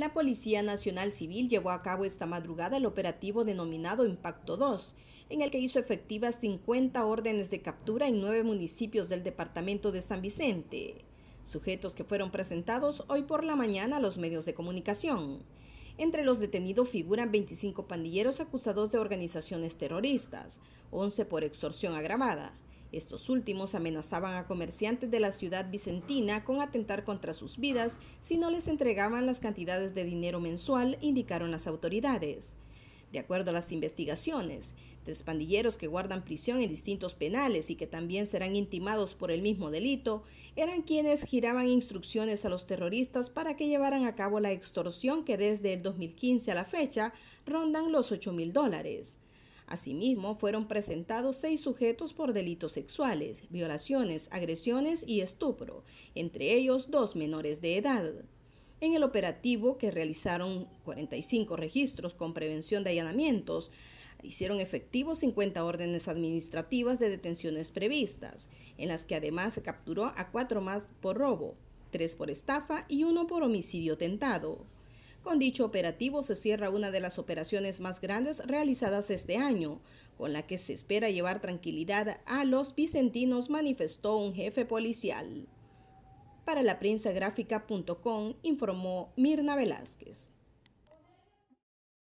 La Policía Nacional Civil llevó a cabo esta madrugada el operativo denominado Impacto 2, en el que hizo efectivas 50 órdenes de captura en nueve municipios del departamento de San Vicente, sujetos que fueron presentados hoy por la mañana a los medios de comunicación. Entre los detenidos figuran 25 pandilleros acusados de organizaciones terroristas, 11 por extorsión agravada, estos últimos amenazaban a comerciantes de la ciudad vicentina con atentar contra sus vidas si no les entregaban las cantidades de dinero mensual, indicaron las autoridades. De acuerdo a las investigaciones, tres pandilleros que guardan prisión en distintos penales y que también serán intimados por el mismo delito, eran quienes giraban instrucciones a los terroristas para que llevaran a cabo la extorsión que desde el 2015 a la fecha rondan los 8 mil dólares. Asimismo, fueron presentados seis sujetos por delitos sexuales, violaciones, agresiones y estupro, entre ellos dos menores de edad. En el operativo que realizaron 45 registros con prevención de allanamientos, hicieron efectivos 50 órdenes administrativas de detenciones previstas, en las que además se capturó a cuatro más por robo, tres por estafa y uno por homicidio tentado. Con dicho operativo se cierra una de las operaciones más grandes realizadas este año, con la que se espera llevar tranquilidad a los vicentinos, manifestó un jefe policial. Para la prensa gráfica.com informó Mirna Velázquez.